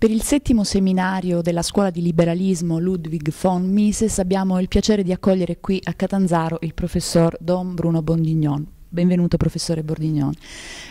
Per il settimo seminario della Scuola di Liberalismo Ludwig von Mises abbiamo il piacere di accogliere qui a Catanzaro il professor Don Bruno Bondignon. Benvenuto professore Bordignone.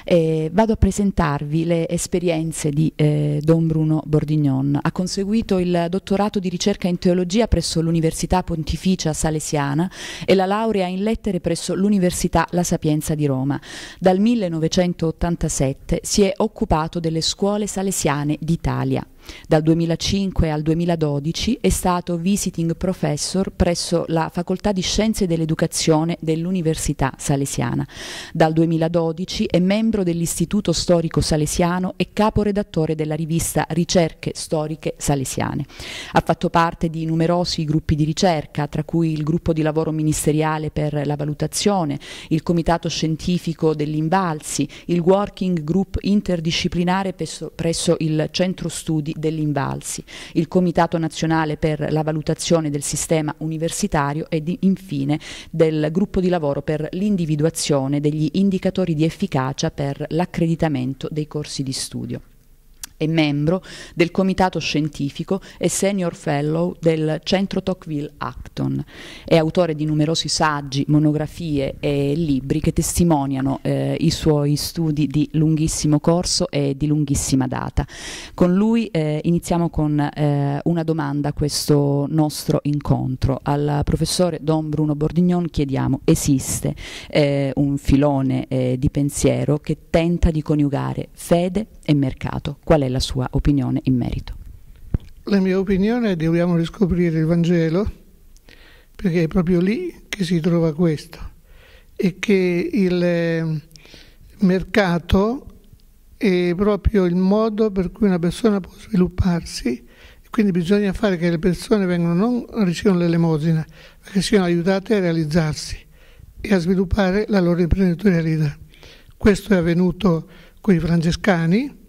Eh, vado a presentarvi le esperienze di eh, Don Bruno Bordignon. Ha conseguito il dottorato di ricerca in teologia presso l'Università Pontificia Salesiana e la laurea in lettere presso l'Università La Sapienza di Roma. Dal 1987 si è occupato delle scuole salesiane d'Italia. Dal 2005 al 2012 è stato visiting professor presso la Facoltà di Scienze dell'Educazione dell'Università Salesiana. Dal 2012 è membro dell'Istituto Storico Salesiano e caporedattore della rivista Ricerche Storiche Salesiane. Ha fatto parte di numerosi gruppi di ricerca, tra cui il gruppo di lavoro ministeriale per la valutazione, il comitato scientifico degli Imbalsi, il working group interdisciplinare presso, presso il Centro Studi degli invalsi, il Comitato Nazionale per la Valutazione del Sistema Universitario e di, infine del Gruppo di Lavoro per l'individuazione degli indicatori di efficacia per l'accreditamento dei corsi di studio è membro del comitato scientifico e senior fellow del Centro Tocqueville Acton. È autore di numerosi saggi, monografie e libri che testimoniano eh, i suoi studi di lunghissimo corso e di lunghissima data. Con lui eh, iniziamo con eh, una domanda a questo nostro incontro. Al professore Don Bruno Bordignon chiediamo, esiste eh, un filone eh, di pensiero che tenta di coniugare fede e mercato? Qual è è la sua opinione in merito. La mia opinione è che dobbiamo riscoprire il Vangelo perché è proprio lì che si trova questo e che il eh, mercato è proprio il modo per cui una persona può svilupparsi quindi bisogna fare che le persone vengano, non ricevano l'elemosina, ma che siano aiutate a realizzarsi e a sviluppare la loro imprenditorialità. Questo è avvenuto con i francescani,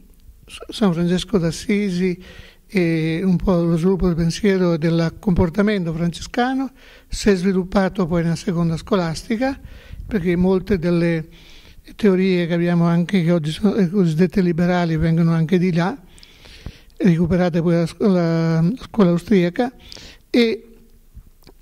San Francesco d'Assisi e un po' lo sviluppo del pensiero e del comportamento francescano, si è sviluppato poi nella seconda scolastica, perché molte delle teorie che abbiamo anche, che oggi sono eh, cosiddette liberali, vengono anche di là, recuperate poi dalla scuola austriaca, e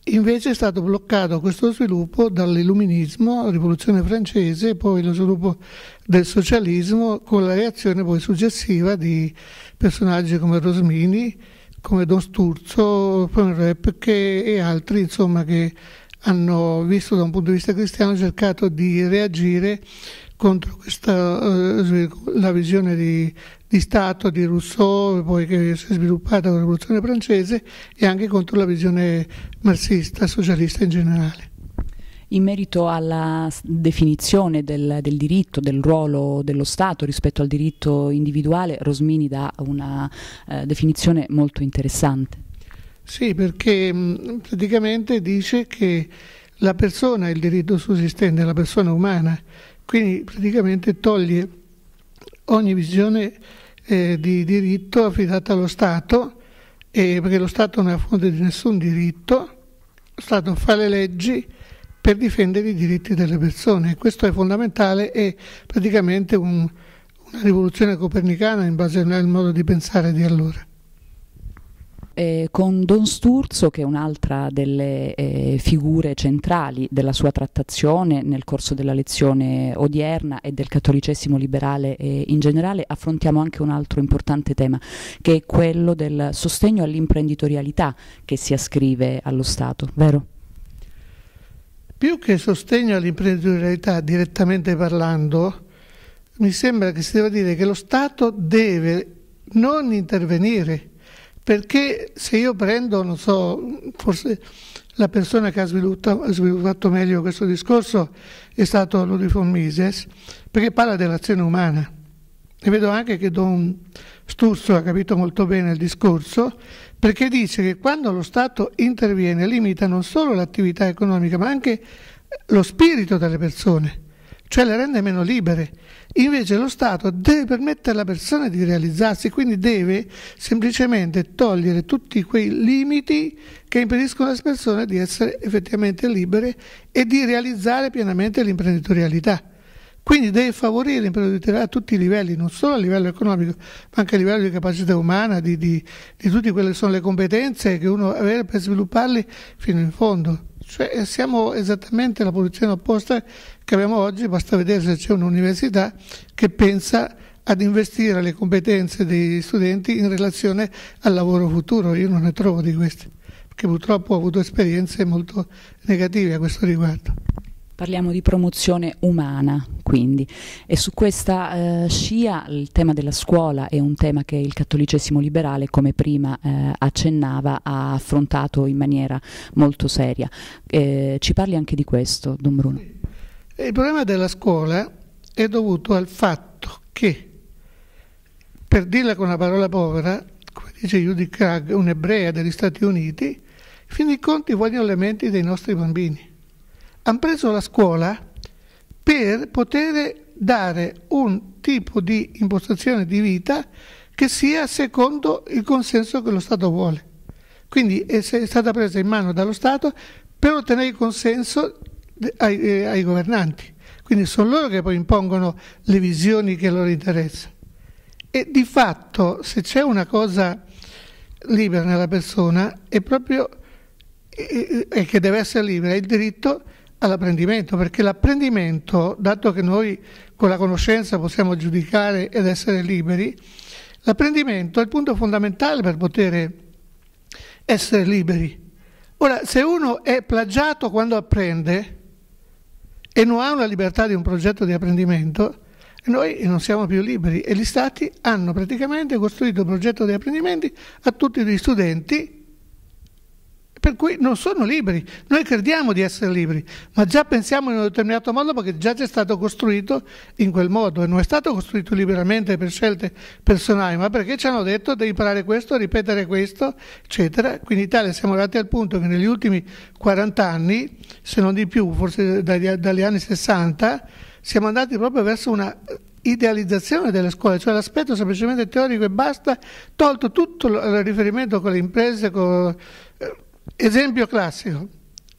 Invece è stato bloccato questo sviluppo dall'illuminismo, la rivoluzione francese, poi lo sviluppo del socialismo, con la reazione poi successiva di personaggi come Rosmini, come Don Sturzo, Pepche e altri, insomma, che hanno visto da un punto di vista cristiano cercato di reagire contro questa, eh, la visione di, di Stato di Rousseau, poi che si è sviluppata con la rivoluzione francese, e anche contro la visione marxista, socialista in generale. In merito alla definizione del, del, diritto, del ruolo dello Stato rispetto al diritto individuale, Rosmini dà una eh, definizione molto interessante. Sì, perché mm, praticamente dice che la persona è il diritto sussistente, la persona umana, quindi praticamente toglie ogni visione eh, di diritto affidata allo Stato, eh, perché lo Stato non è a fonte di nessun diritto, lo Stato fa le leggi per difendere i diritti delle persone. Questo è fondamentale è praticamente un, una rivoluzione copernicana in base al modo di pensare di allora eh, con Don Sturzo, che è un'altra delle eh, figure centrali della sua trattazione nel corso della lezione odierna e del cattolicesimo liberale eh, in generale, affrontiamo anche un altro importante tema, che è quello del sostegno all'imprenditorialità che si ascrive allo Stato, vero? Più che sostegno all'imprenditorialità direttamente parlando, mi sembra che si debba dire che lo Stato deve non intervenire perché se io prendo, non so, forse la persona che ha sviluppato, sviluppato meglio questo discorso è stato Ludwig von Mises, perché parla dell'azione umana. E vedo anche che Don Sturzo ha capito molto bene il discorso, perché dice che quando lo Stato interviene limita non solo l'attività economica, ma anche lo spirito delle persone cioè le rende meno libere. Invece lo Stato deve permettere alla persona di realizzarsi, quindi deve semplicemente togliere tutti quei limiti che impediscono alle persone di essere effettivamente libere e di realizzare pienamente l'imprenditorialità. Quindi deve favorire l'imprenditorialità a tutti i livelli, non solo a livello economico, ma anche a livello di capacità umana, di, di, di tutte quelle che sono le competenze che uno ha per svilupparli fino in fondo. Cioè eh, siamo esattamente la posizione opposta che abbiamo oggi, basta vedere se c'è un'università che pensa ad investire le competenze degli studenti in relazione al lavoro futuro. Io non ne trovo di queste, perché purtroppo ho avuto esperienze molto negative a questo riguardo. Parliamo di promozione umana, quindi. E su questa eh, scia il tema della scuola è un tema che il cattolicesimo liberale, come prima eh, accennava, ha affrontato in maniera molto seria. Eh, ci parli anche di questo, Don Bruno. Il problema della scuola è dovuto al fatto che, per dirla con una parola povera, come dice Judy Krag, un'ebrea degli Stati Uniti, fin i conti vogliono le menti dei nostri bambini hanno preso la scuola per poter dare un tipo di impostazione di vita che sia secondo il consenso che lo Stato vuole. Quindi è stata presa in mano dallo Stato per ottenere il consenso ai, eh, ai governanti. Quindi sono loro che poi impongono le visioni che loro interessano. E di fatto, se c'è una cosa libera nella persona, è proprio, e che deve essere libera, è il diritto all'apprendimento, perché l'apprendimento, dato che noi con la conoscenza possiamo giudicare ed essere liberi, l'apprendimento è il punto fondamentale per poter essere liberi. Ora, se uno è plagiato quando apprende e non ha una libertà di un progetto di apprendimento, noi non siamo più liberi e gli stati hanno praticamente costruito un progetto di apprendimenti a tutti gli studenti per cui non sono liberi. Noi crediamo di essere liberi, ma già pensiamo in un determinato modo perché già c'è stato costruito in quel modo e non è stato costruito liberamente per scelte personali, ma perché ci hanno detto devi imparare questo, ripetere questo, eccetera. Quindi in Italia siamo arrivati al punto che negli ultimi 40 anni, se non di più, forse dagli, dagli anni 60, siamo andati proprio verso una idealizzazione delle scuole, cioè l'aspetto semplicemente teorico e basta, tolto tutto il riferimento con le imprese, con Esempio classico,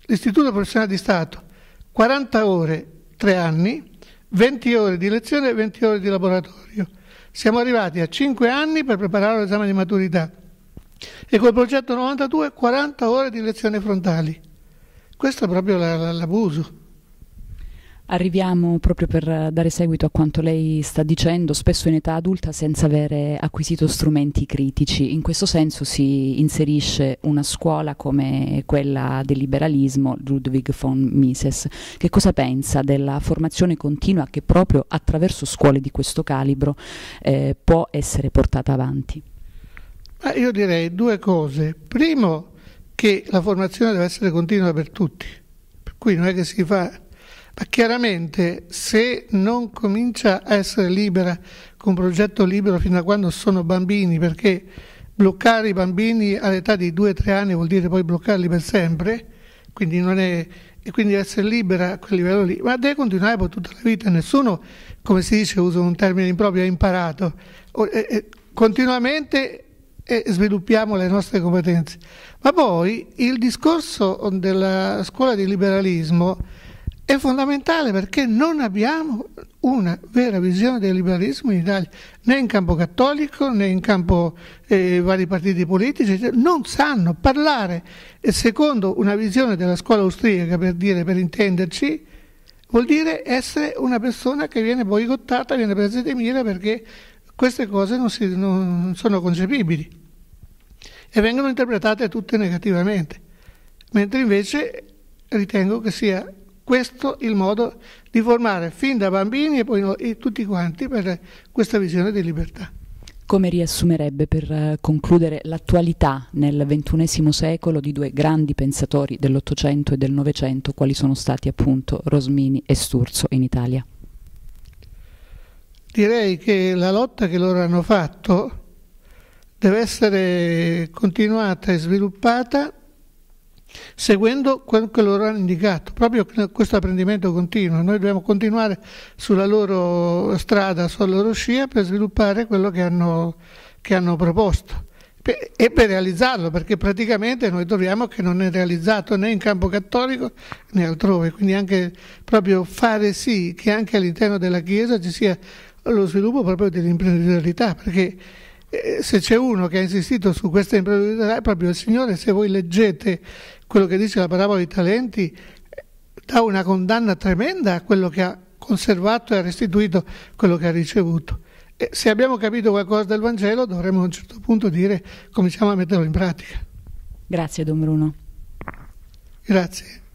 l'Istituto Professionale di Stato, 40 ore, 3 anni, 20 ore di lezione e 20 ore di laboratorio. Siamo arrivati a 5 anni per preparare l'esame di maturità e col progetto 92 40 ore di lezioni frontali. Questo è proprio l'abuso. Arriviamo proprio per dare seguito a quanto lei sta dicendo, spesso in età adulta senza avere acquisito strumenti critici. In questo senso si inserisce una scuola come quella del liberalismo, Ludwig von Mises. Che cosa pensa della formazione continua che proprio attraverso scuole di questo calibro eh, può essere portata avanti? Ma io direi due cose. Primo, che la formazione deve essere continua per tutti, per cui non è che si fa ma chiaramente se non comincia a essere libera con un progetto libero fino a quando sono bambini, perché bloccare i bambini all'età di 2-3 anni vuol dire poi bloccarli per sempre, quindi non è e quindi essere libera a quel livello lì, ma deve continuare per tutta la vita, nessuno, come si dice, uso un termine improprio, ha imparato. continuamente sviluppiamo le nostre competenze. Ma poi il discorso della scuola di liberalismo è fondamentale perché non abbiamo una vera visione del liberalismo in Italia, né in campo cattolico né in campo eh, vari partiti politici, cioè, non sanno parlare e secondo una visione della scuola austriaca, per dire, per intenderci, vuol dire essere una persona che viene boicottata, viene presa di mira perché queste cose non, si, non sono concepibili e vengono interpretate tutte negativamente, mentre invece ritengo che sia questo il modo di formare fin da bambini e poi no, e tutti quanti per questa visione di libertà. Come riassumerebbe per eh, concludere l'attualità nel XXI secolo di due grandi pensatori dell'Ottocento e del Novecento, quali sono stati appunto Rosmini e Sturzo in Italia? Direi che la lotta che loro hanno fatto deve essere continuata e sviluppata seguendo quello che loro hanno indicato. Proprio questo apprendimento continuo, noi dobbiamo continuare sulla loro strada, sulla loro scia per sviluppare quello che hanno, che hanno proposto e per realizzarlo, perché praticamente noi troviamo che non è realizzato né in campo cattolico né altrove, quindi anche proprio fare sì che anche all'interno della Chiesa ci sia lo sviluppo proprio dell'imprenditorialità, perché eh, se c'è uno che ha insistito su questa imprenditorialità è proprio il Signore, se voi leggete quello che dice la parabola dei talenti eh, dà una condanna tremenda a quello che ha conservato e ha restituito quello che ha ricevuto. E se abbiamo capito qualcosa del Vangelo dovremmo a un certo punto dire cominciamo a metterlo in pratica. Grazie Don Bruno. Grazie.